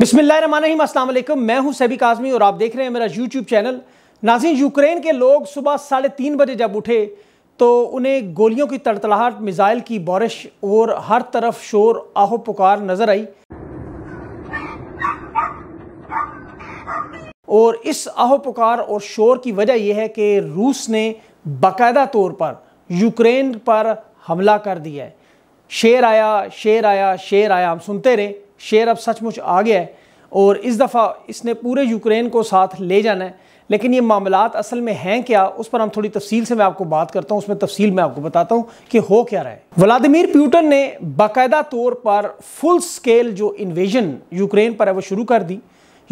बिस्मिल्लाम असल मैं हूं सैबिक आज़मी और आप देख रहे हैं मेरा यूट्यूब चैनल नाजिन यूक्रेन के लोग सुबह साढ़े तीन बजे जब उठे तो उन्हें गोलियों की तड़तलाहट मिज़ाइल की बारिश और हर तरफ शोर आहो पुकार नज़र आई और इस आहो पुकार और शोर की वजह यह है कि रूस ने बाकायदा तौर पर यूक्रेन पर हमला कर दिया है शेर आया शेर आया शेर आया हम सुनते रहे शेर अब सचमुच आ गया है और इस दफ़ा इसने पूरे यूक्रेन को साथ ले जाना है लेकिन ये मामला असल में हैं क्या उस पर हम थोड़ी तफसील से मैं आपको बात करता हूँ उसमें तफसील मैं आपको बताता हूँ कि हो क्या रहा है व्लादिमिर प्यूटन ने बाकायदा तौर पर फुल स्केल जो इन्वेजन यूक्रेन पर है वो शुरू कर दी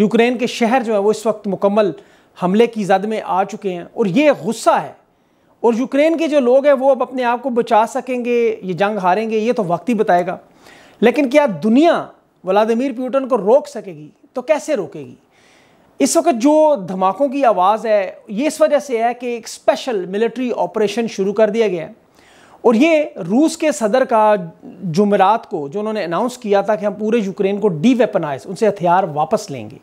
यूक्रेन के शहर जो है वो इस वक्त मुकम्मल हमले की जद में आ चुके हैं और ये गुस्सा है और यूक्रेन के जो लोग हैं वो अब अपने आप को बचा सकेंगे ये जंग हारेंगे ये तो वक्त ही बताएगा लेकिन क्या दुनिया व्लादिमीर प्यूटन को रोक सकेगी तो कैसे रोकेगी इस वक्त जो धमाकों की आवाज़ है ये इस वजह से है कि एक स्पेशल मिलिट्री ऑपरेशन शुरू कर दिया गया है और ये रूस के सदर का जुमेरात को जो उन्होंने अनाउंस किया था कि हम पूरे यूक्रेन को डी वेपनाइज उनसे हथियार वापस लेंगे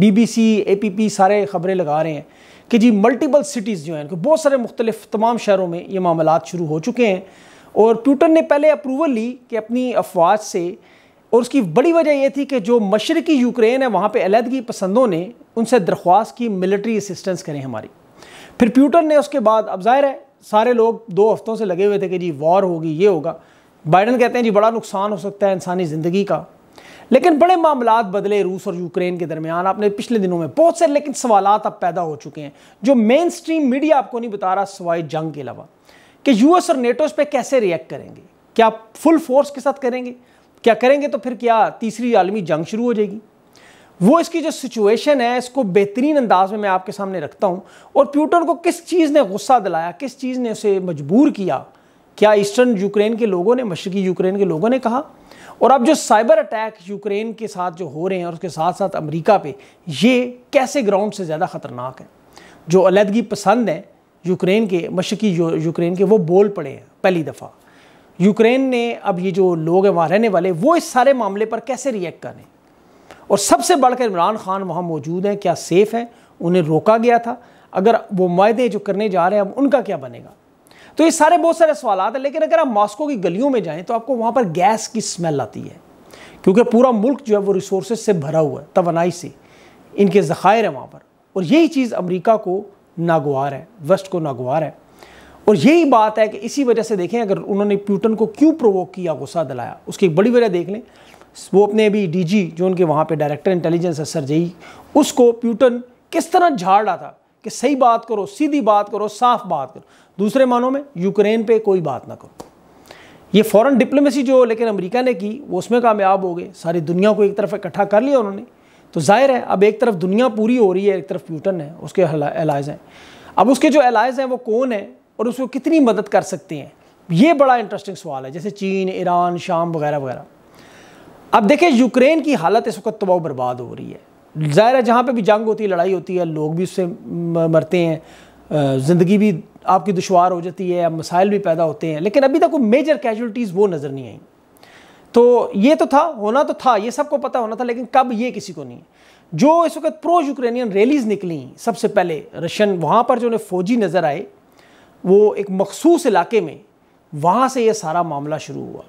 बीबीसी एपीपी सारे खबरें लगा रहे हैं कि जी मल्टीपल सिटीज़ जो हैं इनको बहुत सारे मुख्तलिफ तमाम शहरों में ये मामला शुरू हो चुके हैं और प्यूटन ने पहले अप्रूवल ली कि अपनी अफवाज से और उसकी बड़ी वजह यह थी कि जो मशरकी यूक्रेन है वहाँ पर अलीहदगी पसंदों ने उनसे दरख्वास्त की मिलिट्री असिस्टेंस करें हमारी फिर प्यूटन ने उसके बाद अब जाहिर है सारे लोग दो हफ्तों से लगे हुए थे कि जी वॉर होगी ये होगा बाइडन कहते हैं जी बड़ा नुकसान हो सकता है इंसानी ज़िंदगी का लेकिन बड़े मामला बदले रूस और यूक्रेन के दरमियान आपने पिछले दिनों में बहुत से लेकिन सवाल अब पैदा हो चुके हैं जो मेन स्ट्रीम मीडिया आपको नहीं बता रहा सवाई जंग के अलावा कि यूएस और नेटोस पे कैसे रिएक्ट करेंगे क्या फुल फोर्स के साथ करेंगे क्या करेंगे तो फिर क्या तीसरी आलमी जंग शुरू हो जाएगी वो इसकी जो सिचुएशन है इसको बेहतरीन अंदाज में मैं आपके सामने रखता हूँ और प्यूटन को किस चीज़ ने गुस्सा दिलाया किस चीज़ ने उसे मजबूर किया क्या ईस्टर्न यूक्रेन के लोगों ने मशरकी यूक्रेन के लोगों ने कहा और अब जो साइबर अटैक यूक्रेन के साथ जो हो रहे हैं और उसके साथ साथ अमेरिका पे ये कैसे ग्राउंड से ज़्यादा ख़तरनाक है जो अलहदगी पसंद है यूक्रेन के मशरकी यूक्रेन के वो बोल पड़े हैं पहली दफ़ा यूक्रेन ने अब ये जो लोग हैं वहाँ रहने वाले वो इस सारे मामले पर कैसे रिएक्ट करें और सबसे बढ़कर इमरान खान वहाँ मौजूद हैं क्या सेफ़ हैं उन्हें रोका गया था अगर वो मायदे जो करने जा रहे हैं अब उनका क्या बनेगा तो ये सारे बहुत सारे सवाल हैं लेकिन अगर आप मॉस्को की गलियों में जाएँ तो आपको वहाँ पर गैस की स्मेल आती है क्योंकि पूरा मुल्क जो है वो रिसोर्स से भरा हुआ है तोनाई से इनके ज़ख़ायर हैं वहाँ पर और यही चीज़ अमरीका को नागवार है वेस्ट को नागवार है और यही बात है कि इसी वजह से देखें अगर उन्होंने प्यूटन को क्यों प्रोवोक किया गुस्सा दिलाया उसकी एक बड़ी वजह देख लें वो अपने अभी डीजी जो उनके वहाँ पे डायरेक्टर इंटेलिजेंस है सरजई उसको प्यूटन किस तरह झाड़ रहा था कि सही बात करो सीधी बात करो साफ बात करो दूसरे मानों में यूक्रेन पे कोई बात ना करो ये फॉरेन डिप्लोमेसी जो लेकिन अमेरिका ने की वो उसमें कामयाब हो गए सारी दुनिया को एक तरफ इकट्ठा कर लिया उन्होंने तो जाहिर है अब एक तरफ दुनिया पूरी हो रही है एक तरफ प्यूटन है उसके एलाइज हैं अब उसके जो एलाइज हैं वो कौन है और उसको कितनी मदद कर सकते हैं ये बड़ा इंटरेस्टिंग सवाल है जैसे चीन ईरान शाम वगैरह वगैरह अब देखें यूक्रेन की हालत इस वक्त तबाह बर्बाद हो रही है ज़ाहिर है जहाँ पर भी जंग होती है लड़ाई होती है लोग भी उससे मरते हैं ज़िंदगी भी आपकी दुशवार हो जाती है मसाइल भी पैदा होते हैं लेकिन अभी तक कोई मेजर कैजुअलिटीज़ वो नज़र नहीं आई तो ये तो था होना तो था ये सबको पता होना था लेकिन कब ये किसी को नहीं जो इस वक्त प्रो यूक्रेनियन रैलीज़ निकली सबसे पहले रशियन वहाँ पर जो उन्हें फ़ौजी नज़र आए वो एक मखसूस इलाके में वहाँ से ये सारा मामला शुरू हुआ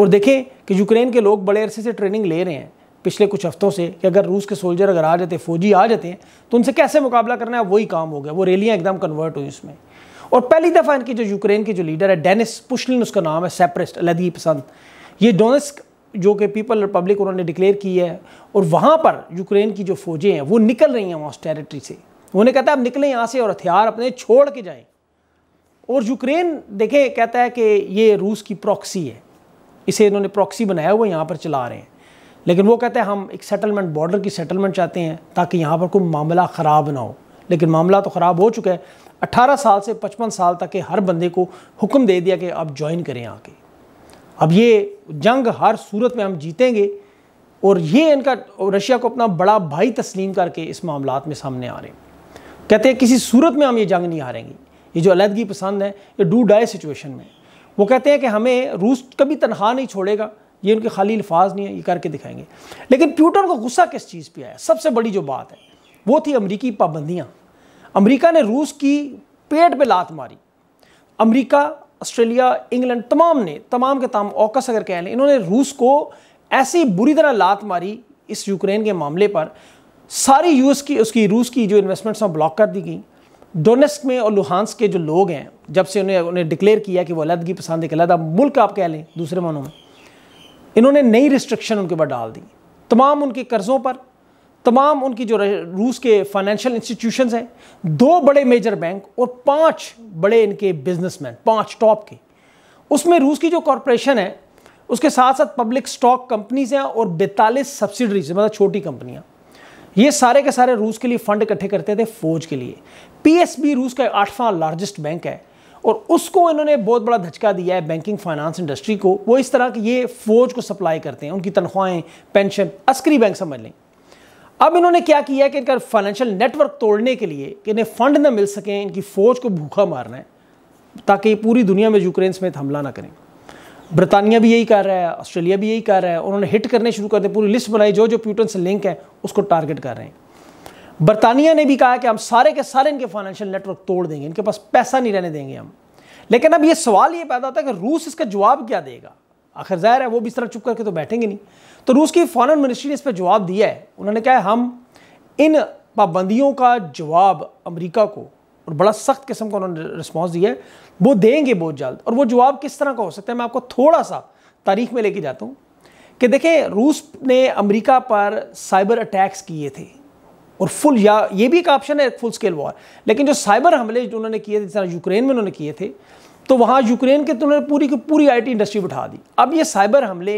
और देखें कि यूक्रेन के लोग बड़े अरसे से ट्रेनिंग ले रहे हैं पिछले कुछ हफ्तों से कि अगर रूस के सोल्जर अगर आ जाते फौजी आ जाते हैं तो उनसे कैसे मुकाबला करना है वही काम हो गया वो रैलियाँ एकदम कन्वर्ट हुई उसमें और पहली दफ़ा इनकी जो यूक्रेन के जो लीडर है डेनिस पुशलिन उसका नाम है सेपरेस्ट अलदी पसंद ये डोनेस्क जो कि पीपल रिपब्लिक उन्होंने डिक्लेयर की है और वहाँ पर यूक्रेन की जो फौजें हैं वो निकल रही हैं वहाँ उस टेरिटरी से उन्होंने कहता है अब निकलें यहाँ से और हथियार अपने छोड़ के जाएँ और यूक्रेन देखें कहता है कि ये रूस की प्रॉक्सी है इसे इन्होंने प्रॉक्सी बनाया हुआ यहाँ पर चला रहे हैं लेकिन वो कहते हैं हम एक सेटलमेंट बॉर्डर की सेटलमेंट चाहते हैं ताकि यहाँ पर कोई मामला ख़राब ना हो लेकिन मामला तो ख़राब हो चुका है अट्ठारह साल से पचपन साल तक के हर बंदे को हुक्म दे दिया कि आप ज्वाइन करें आके अब ये जंग हर सूरत में हम जीतेंगे और ये इनका रशिया को अपना बड़ा भाई तस्लीम करके इस मामला में सामने आ रहे हैं कहते हैं किसी सूरत में हम ये जंग नहीं हारेंगे ये जो अलहदगी पसंद है ये डू डाई सिचुएशन में वो कहते हैं कि हमें रूस कभी तनख्वाह नहीं छोड़ेगा ये उनके खाली अल्फाज नहीं है ये करके दिखाएंगे लेकिन प्यूटन को गुस्सा किस चीज़ पर आया सबसे बड़ी जो बात है वो थी अमरीकी पाबंदियाँ अमरीका ने रूस की पेट पर लात मारी अमरीका ऑस्ट्रेलिया इंग्लैंड तमाम ने तमाम के तमाम औकस अगर कह लें इन्होंने रूस को ऐसी बुरी तरह लात मारी इस यूक्रेन के मामले पर सारी यूएस की उसकी रूस की जो इन्वेस्टमेंट्स हैं ब्लॉक कर दी गई डोनेस्क में और लुहानस के जो लोग हैं जब से उन्हें उन्हें डिक्लेयर किया कि वो अलहदगी पसंद एक अलहदा मुल्क आप कह लें दूसरे मानों में इन्होंने नई रिस्ट्रिक्शन उनके ऊपर डाल दी तमाम उनके कर्ज़ों पर तमाम उनकी जो रूस के फाइनेंशियल इंस्टीट्यूशन हैं दो बड़े मेजर बैंक और पाँच बड़े इनके बिजनेसमैन पाँच टॉप के उसमें रूस की जो कॉरपोरेशन है उसके साथ साथ पब्लिक स्टॉक कंपनीज हैं और बैतालीस सब्सिडरीज मतलब छोटी कंपनियाँ ये सारे के सारे रूस के लिए फंड इकट्ठे करते थे फौज के लिए पीएसबी रूस का आठवां लार्जेस्ट बैंक है और उसको इन्होंने बहुत बड़ा धचका दिया है बैंकिंग फाइनेंस इंडस्ट्री को वो इस तरह की ये फौज को सप्लाई करते हैं उनकी तनख्वाहें पेंशन अस्करी बैंक समझ लें अब इन्होंने क्या किया है कि इनका फाइनेंशियल नेटवर्क तोड़ने के लिए कि इन्हें फंड ना मिल सकें इनकी फौज को भूखा मारना है ताकि पूरी दुनिया में यूक्रेन समेत हमला ना करें ब्रिटानिया भी यही कर रहा है ऑस्ट्रेलिया भी यही कर रहा है उन्होंने हिट करने शुरू कर दिए पूरी लिस्ट बनाई जो जो प्यूटन से लिंक है उसको टारगेट कर रहे हैं बरतानिया ने भी कहा कि हम सारे के सारे इनके फाइनेंशियल नेटवर्क तोड़ देंगे इनके पास पैसा नहीं रहने देंगे हम लेकिन अब ये सवाल ये पैदा होता है कि रूस इसका जवाब क्या देगा आखिर जाहिर है वो भी इस तरह चुप करके तो बैठेंगे नहीं तो रूस की फॉरन मिनिस्ट्री ने इस पर जवाब दिया है उन्होंने कहा है हम इन पाबंदियों का जवाब अमरीका को और बड़ा सख्त किस्म का उन्होंने रिस्पॉन्स दिया है वो देंगे बहुत जल्द और वो जवाब किस तरह का हो सकता है मैं आपको थोड़ा सा तारीख में लेके जाता हूँ कि देखें रूस ने अमेरिका पर साइबर अटैक्स किए थे और फुल या ये भी एक ऑप्शन है फुल स्केल वॉर लेकिन जो साइबर हमले जो उन्होंने किए थे जिस तरह यूक्रेन में उन्होंने किए थे तो वहाँ यूक्रेन के तो उन्होंने पूरी की पूरी आई इंडस्ट्री बिठा दी अब ये साइबर हमले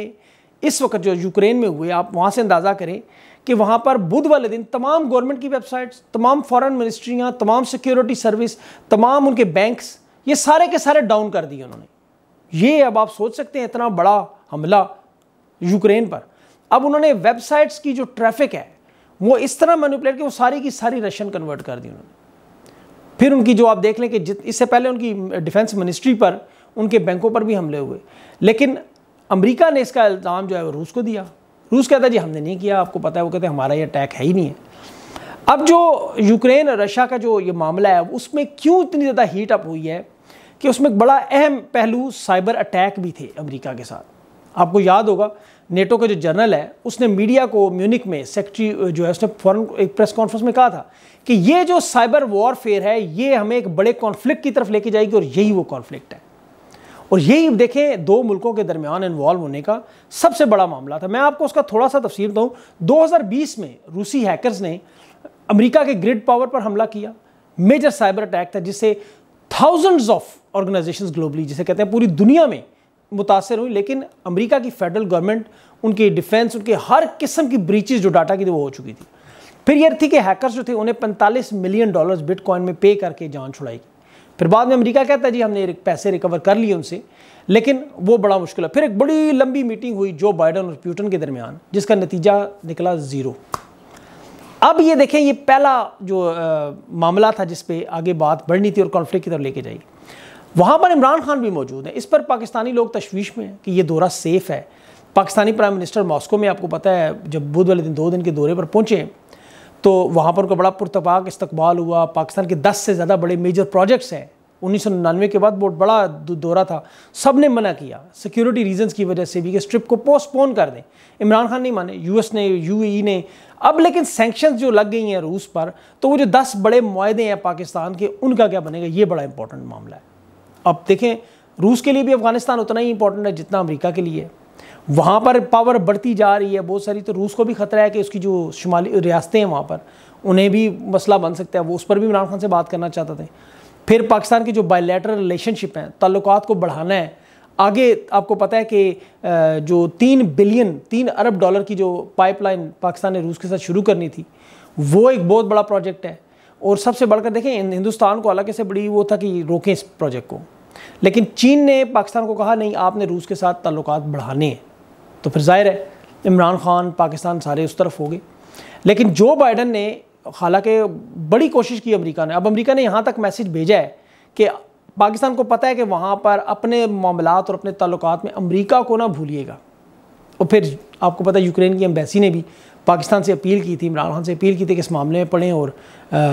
इस वक्त जो यूक्रेन में हुए आप वहाँ से अंदाज़ा करें कि वहाँ पर बुध वाले दिन तमाम गवर्नमेंट की वेबसाइट्स तमाम फॉरेन मिनिस्ट्रियाँ तमाम सिक्योरिटी सर्विस तमाम उनके बैंक्स ये सारे के सारे डाउन कर दिए उन्होंने ये अब आप सोच सकते हैं इतना बड़ा हमला यूक्रेन पर अब उन्होंने वेबसाइट्स की जो ट्रैफिक है वो इस तरह मैनिपुलेट की वो सारी की सारी रशियन कन्वर्ट कर दी उन्होंने फिर उनकी जो आप देख लें कि इससे पहले उनकी डिफेंस मिनिस्ट्री पर उनके बैंकों पर भी हमले हुए लेकिन अमेरिका ने इसका इल्ज़ाम जो है वो रूस को दिया रूस कहता है जी हमने नहीं किया आपको पता है वो कहते हैं हमारा ये अटैक है ही नहीं है अब जो यूक्रेन और रशिया का जो ये मामला है उसमें क्यों इतनी ज़्यादा हीट अप हुई है कि उसमें एक बड़ा अहम पहलू साइबर अटैक भी थे अमेरिका के साथ आपको याद होगा नेटो का जो जनरल है उसने मीडिया को म्यूनिक में सेक्रेटरी जो है उसने फॉरन एक प्रेस कॉन्फ्रेंस में कहा था कि ये जो साइबर वॉरफेयर है ये हमें एक बड़े कॉन्फ्लिक्ट की तरफ लेके जाएगी और यही वो कॉन्फ्लिक्ट है और यही देखें दो मुल्कों के दरमियान इन्वॉल्व होने का सबसे बड़ा मामला था मैं आपको उसका थोड़ा सा तफसील दूँ बीस में रूसी हैकरस ने अमरीका के ग्रिड पावर पर हमला किया मेजर साइबर अटैक था जिससे थाउजेंड्स ऑफ ऑर्गेनाइजेशंस ग्लोबली जिसे कहते हैं पूरी दुनिया में मुतासर हुई लेकिन अमेरिका की फेडरल गवर्नमेंट उनकी डिफेंस उनके हर किस्म की ब्रीचेज जो डाटा की थी वो हो चुकी थी फिर यह थी कि हैकर्स जो थे उन्हें 45 मिलियन डॉलर्स बिटकॉइन में पे करके जान छुड़ाई फिर बाद में अमेरिका कहता है जी हमने पैसे रिकवर कर लिए उनसे लेकिन वो बड़ा मुश्किल है फिर एक बड़ी लंबी मीटिंग हुई जो बाइडन और प्यूटन के दरमियान जिसका नतीजा निकला ज़ीरो अब ये देखें ये पहला जो आ, मामला था जिस पर आगे बात बढ़नी थी और कॉन्फ्लिक्ट की तरफ लेके जाएगी वहाँ पर इमरान खान भी मौजूद है इस पर पाकिस्तानी लोग तशवीश में हैं कि ये दौरा सेफ़ है पाकिस्तानी प्राइम मिनिस्टर मॉस्को में आपको पता है जब बुध वाले दिन दो दिन के दौरे पर पहुँचे तो वहाँ पर उनको बड़ा पुरतपाक इस्तबाल हुआ पाकिस्तान के दस से ज़्यादा बड़े मेजर प्रोजेक्ट्स हैं उन्नीस के बाद बहुत बड़ा दौरा था सब ने मना किया सिक्योरिटी रीजंस की वजह से भी कि स्ट्रिप को पोस्टपोन कर दें इमरान खान नहीं माने यूएस ने यूएई e ने अब लेकिन सेंक्शन जो लग गई हैं रूस पर तो वो जो दस बड़े माहदे हैं पाकिस्तान के उनका क्या बनेगा ये बड़ा इंपॉर्टेंट मामला है अब देखें रूस के लिए भी अफगानिस्तान उतना ही इंपॉर्टेंट है जितना अमरीका के लिए है वहाँ पर पावर बढ़ती जा रही है बहुत सारी तो रूस को भी खतरा है कि उसकी जो शुमाली रियासतें हैं वहाँ पर उन्हें भी मसला बन सकता है वो उस पर भी इमरान खान से बात करना चाहते थे फिर पाकिस्तान के जो बायोलेटरल रिलेशनशिप हैं ताल्लुक को बढ़ाना है आगे आपको पता है कि जो तीन बिलियन तीन अरब डॉलर की जो पाइपलाइन पाकिस्तान ने रूस के साथ शुरू करनी थी वो एक बहुत बड़ा प्रोजेक्ट है और सबसे बढ़कर देखें हिंदुस्तान को अलग से बड़ी वो था कि रोकें इस प्रोजेक्ट को लेकिन चीन ने पाकिस्तान को कहा नहीं आपने रूस के साथ ताल्लुक बढ़ाने हैं तो फिर जाहिर है इमरान खान पाकिस्तान सारे उस तरफ हो गए लेकिन जो बाइडन ने हालांकि बड़ी कोशिश की अमेरिका ने अब अमेरिका ने यहाँ तक मैसेज भेजा है कि पाकिस्तान को पता है कि वहाँ पर अपने मामला और अपने ताल्लुक में अमेरिका को ना भूलिएगा और फिर आपको पता है यूक्रेन की एम्बेसी ने भी पाकिस्तान से अपील की थी इमरान खान से अपील की थी कि इस मामले में पढ़ें और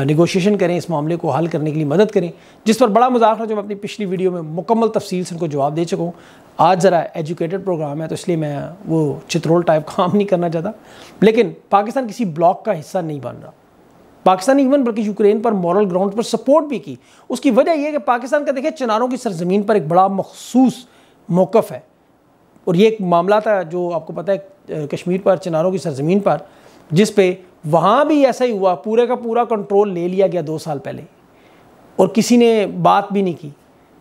निगोशिएशन करें इस मामले को हल करने के लिए मदद करें जिस पर बड़ा मजाक रहा जो मैं अपनी पिछली वीडियो में मुकम्मल तफसील से उनको जवाब दे चुका हूँ आज ज़रा एजुकेटेड प्रोग्राम है तो इसलिए मैं वो चित्रोल टाइप काम नहीं करना चाहता लेकिन पाकिस्तान किसी ब्लॉक का हिस्सा नहीं बन रहा पाकिस्तान ने इवन बल्कि यूक्रेन पर मॉरल ग्राउंड पर सपोर्ट भी की उसकी वजह यह है कि पाकिस्तान का देखिए चिनारों की सरजमीन पर एक बड़ा मखसूस मौकफ है और ये एक मामला था जो आपको पता है कश्मीर पर चिनारों की सरजमीन पर जिस पे वहाँ भी ऐसा ही हुआ पूरे का पूरा कंट्रोल ले लिया गया दो साल पहले और किसी ने बात भी नहीं की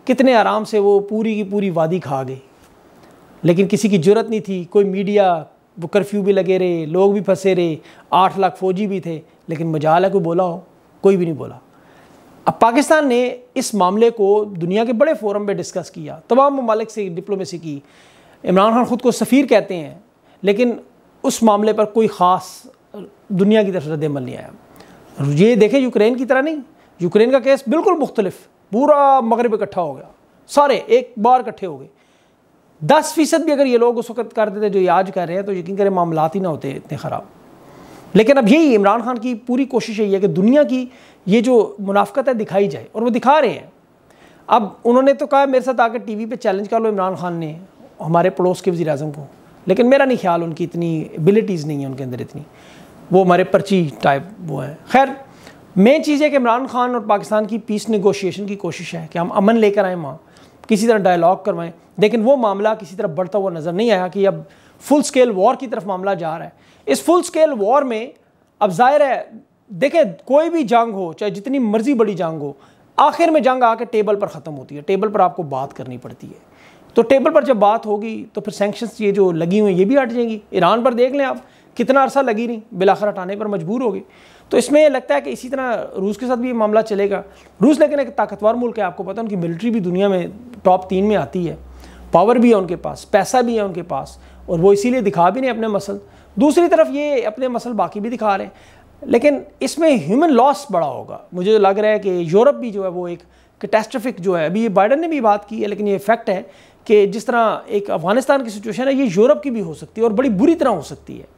कितने आराम से वो पूरी की पूरी वादी खा गई लेकिन किसी की जरूरत नहीं थी कोई मीडिया वो कर्फ्यू भी लगे रहे लोग भी फंसे रहे आठ लाख फौजी भी थे लेकिन मजाल है कोई बोला हो कोई भी नहीं बोला अब पाकिस्तान ने इस मामले को दुनिया के बड़े फोरम पे डिस्कस किया तमाम ममालिक से डिप्लोमेसी की इमरान खान ख़ुद को सफ़ीर कहते हैं लेकिन उस मामले पर कोई ख़ास दुनिया की तरफ रद्दमल नहीं आया ये देखें यूक्रेन की तरह नहीं यूक्रेन का केस बिल्कुल मुख्तलिफ पूरा मगरब इकट्ठा हो गया सारे एक बार इकट्ठे हो गए दस फीसद भी अगर ये लोग उस वक्त कर देते जो ये आज कर रहे हैं तो यकीन करें मामला ही ना होते इतने ख़राब लेकिन अब यही इमरान खान की पूरी कोशिश यही है कि दुनिया की ये जो मुनाफ्त है दिखाई जाए और वो दिखा रहे हैं अब उन्होंने तो कहा मेरे साथ आकर वी पर चैलेंज कर लो इमरान खान ने हमारे पड़ोस के वज़ी अजम को लेकिन मेरा नहीं ख्याल उनकी इतनी एबिलिटीज़ नहीं है उनके अंदर इतनी वो हमारे पर्ची टाइप वो हैं खैर मेन चीज़ है कि इमरान खान और पाकिस्तान की पीस नगोशिएशन की कोशिश है कि हम अमन लेकर आएँ वहाँ किसी तरह डायलॉग करवाएँ लेकिन वो मामला किसी तरह बढ़ता हुआ नज़र नहीं आया कि अब फुल स्केल वॉर की तरफ मामला जा रहा है इस फुल स्केल वॉर में अब जाहिर है देखें कोई भी जंग हो चाहे जितनी मर्जी बड़ी जंग हो आखिर में जंग आके टेबल पर ख़त्म होती है टेबल पर आपको बात करनी पड़ती है तो टेबल पर जब बात होगी तो फिर सेंक्शंस ये जो लगी हुई हैं ये भी हट जाएंगी ईरान पर देख लें आप कितना अरसा लगी नहीं बिलाखर हटाने पर मजबूर हो गए तो इसमें लगता है कि इसी तरह रूस के साथ भी ये मामला चलेगा रूस लेकिन एक ताकतवर मुल्क है आपको पता है उनकी मिलिट्री भी दुनिया में टॉप तीन में आती है पावर भी है उनके पास पैसा भी है उनके पास और वो इसीलिए दिखा भी नहीं अपने मसल दूसरी तरफ ये अपने मसल बाकी भी दिखा रहे हैं लेकिन इसमें ह्यूमन लॉस बड़ा होगा मुझे लग रहा है कि यूरोप भी जो है वो एक कैटेस्ट्रफिक जो है अभी ये बाइडन ने भी बात की है लेकिन ये फैक्ट है कि जिस तरह एक अफगानिस्तान की सिचुएशन है ये यूरोप की भी हो सकती है और बड़ी बुरी तरह हो सकती है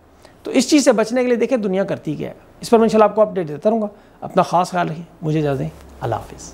तो इस चीज़ से बचने के लिए देखें दुनिया करती क्या है इस पर मैं इंशाल्लाह आपको अपडेट देता रहूँगा अपना खास ख्याल रखिए मुझे इजाज़त दें अल्लाह हाफिज़